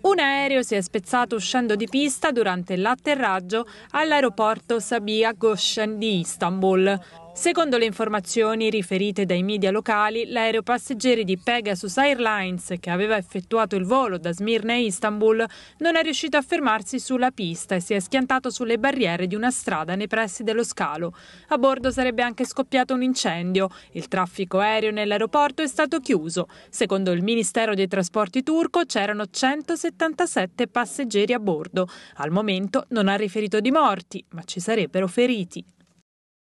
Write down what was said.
Un aereo si è spezzato uscendo di pista durante l'atterraggio all'aeroporto Sabiha Goshen di Istanbul. Secondo le informazioni riferite dai media locali, l'aereo passeggeri di Pegasus Airlines, che aveva effettuato il volo da Smirne a Istanbul, non è riuscito a fermarsi sulla pista e si è schiantato sulle barriere di una strada nei pressi dello scalo. A bordo sarebbe anche scoppiato un incendio. Il traffico aereo nell'aeroporto è stato chiuso. Secondo il Ministero dei Trasporti turco c'erano 177 passeggeri a bordo. Al momento non ha riferito di morti, ma ci sarebbero feriti.